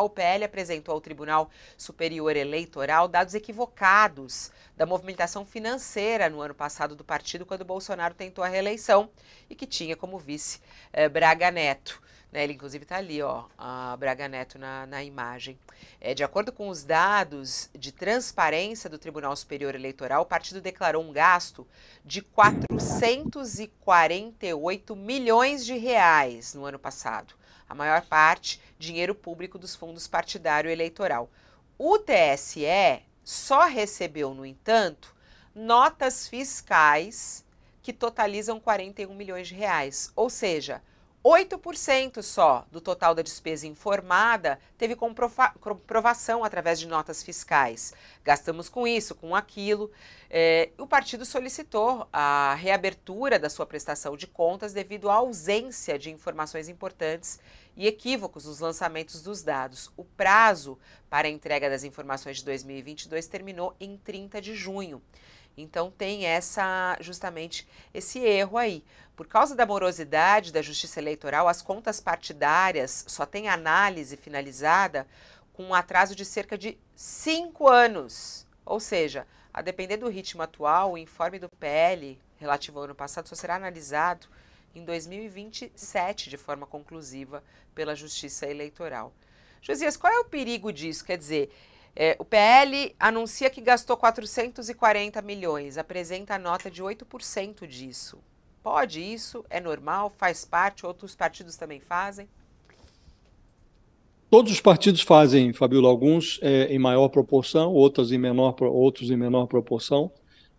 O PL apresentou ao Tribunal Superior Eleitoral dados equivocados da movimentação financeira no ano passado do partido, quando Bolsonaro tentou a reeleição e que tinha como vice eh, Braga Neto. Né, ele, inclusive, está ali, ó, a Braga Neto na, na imagem. É, de acordo com os dados de transparência do Tribunal Superior Eleitoral, o partido declarou um gasto de 448 milhões de reais no ano passado a maior parte, dinheiro público dos fundos partidário eleitoral. O TSE só recebeu, no entanto, notas fiscais que totalizam 41 milhões de reais, ou seja, 8% só do total da despesa informada teve comprovação através de notas fiscais. Gastamos com isso, com aquilo. É, o partido solicitou a reabertura da sua prestação de contas devido à ausência de informações importantes e equívocos nos lançamentos dos dados. O prazo para a entrega das informações de 2022 terminou em 30 de junho. Então tem essa justamente esse erro aí. Por causa da morosidade da Justiça Eleitoral, as contas partidárias só têm análise finalizada com um atraso de cerca de cinco anos. Ou seja, a depender do ritmo atual, o informe do PL relativo ao ano passado só será analisado em 2027 de forma conclusiva pela Justiça Eleitoral. Josias, qual é o perigo disso? Quer dizer, é, o PL anuncia que gastou 440 milhões, apresenta a nota de 8% disso. Pode isso? É normal? Faz parte? Outros partidos também fazem? Todos os partidos fazem, Fabíola, alguns é, em maior proporção, outros em menor, outros em menor proporção,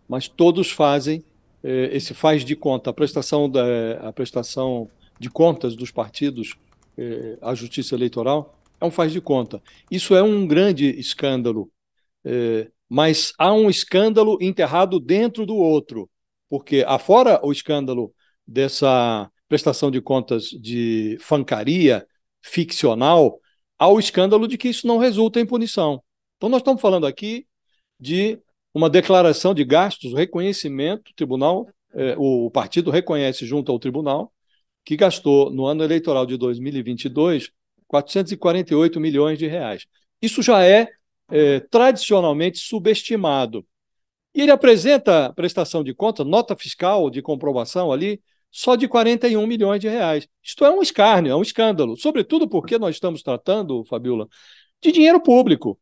mas todos fazem é, esse faz de conta. A prestação, da, a prestação de contas dos partidos é, à Justiça Eleitoral é um faz de conta. Isso é um grande escândalo, é, mas há um escândalo enterrado dentro do outro, porque afora o escândalo dessa prestação de contas de fancaria ficcional, há o escândalo de que isso não resulta em punição. Então nós estamos falando aqui de uma declaração de gastos, reconhecimento, é, o tribunal, eh, o partido reconhece junto ao tribunal que gastou no ano eleitoral de 2022 448 milhões de reais. Isso já é, é tradicionalmente subestimado. E ele apresenta prestação de conta, nota fiscal de comprovação ali, só de 41 milhões de reais. Isto é um escárnio, é um escândalo, sobretudo porque nós estamos tratando, Fabiola, de dinheiro público.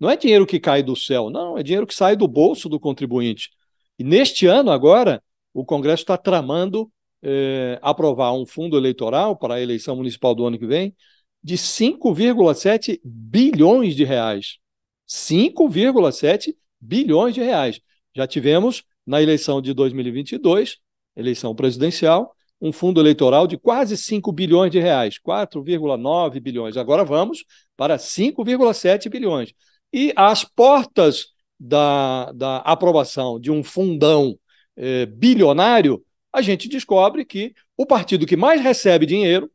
Não é dinheiro que cai do céu, não, é dinheiro que sai do bolso do contribuinte. E neste ano, agora, o Congresso está tramando é, aprovar um fundo eleitoral para a eleição municipal do ano que vem, de 5,7 bilhões de reais. 5,7 bilhões de reais. Já tivemos na eleição de 2022, eleição presidencial, um fundo eleitoral de quase 5 bilhões de reais, 4,9 bilhões. Agora vamos para 5,7 bilhões. E às portas da, da aprovação de um fundão eh, bilionário, a gente descobre que o partido que mais recebe dinheiro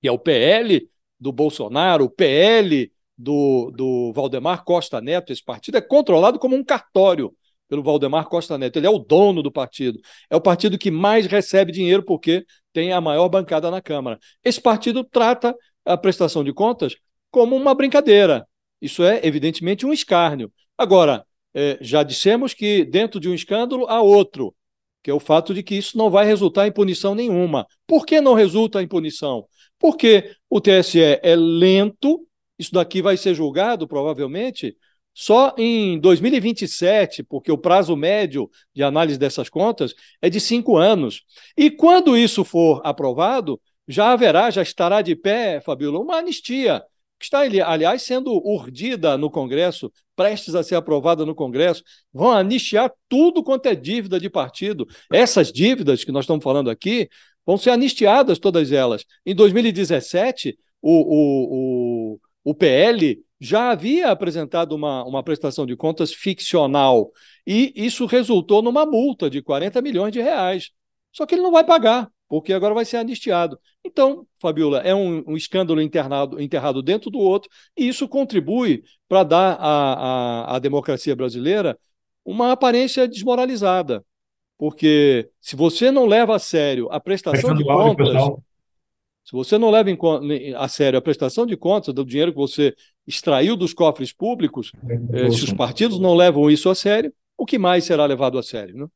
que é o PL do Bolsonaro, o PL do, do Valdemar Costa Neto, esse partido é controlado como um cartório pelo Valdemar Costa Neto. Ele é o dono do partido. É o partido que mais recebe dinheiro porque tem a maior bancada na Câmara. Esse partido trata a prestação de contas como uma brincadeira. Isso é, evidentemente, um escárnio. Agora, é, já dissemos que dentro de um escândalo há outro, que é o fato de que isso não vai resultar em punição nenhuma. Por que não resulta em punição? Porque o TSE é lento, isso daqui vai ser julgado provavelmente só em 2027, porque o prazo médio de análise dessas contas é de cinco anos. E quando isso for aprovado, já haverá, já estará de pé, Fabíola, uma anistia, que está, aliás, sendo urdida no Congresso, prestes a ser aprovada no Congresso. Vão anistiar tudo quanto é dívida de partido. Essas dívidas que nós estamos falando aqui vão ser anistiadas todas elas. Em 2017, o, o, o, o PL já havia apresentado uma, uma prestação de contas ficcional e isso resultou numa multa de 40 milhões de reais. Só que ele não vai pagar, porque agora vai ser anistiado. Então, Fabiola, é um, um escândalo internado, enterrado dentro do outro, e isso contribui para dar à, à democracia brasileira uma aparência desmoralizada. Porque se você não leva a sério a prestação de contas, se você não leva a sério a prestação de contas do dinheiro que você extraiu dos cofres públicos, é, se os partidos não levam isso a sério, o que mais será levado a sério? Né?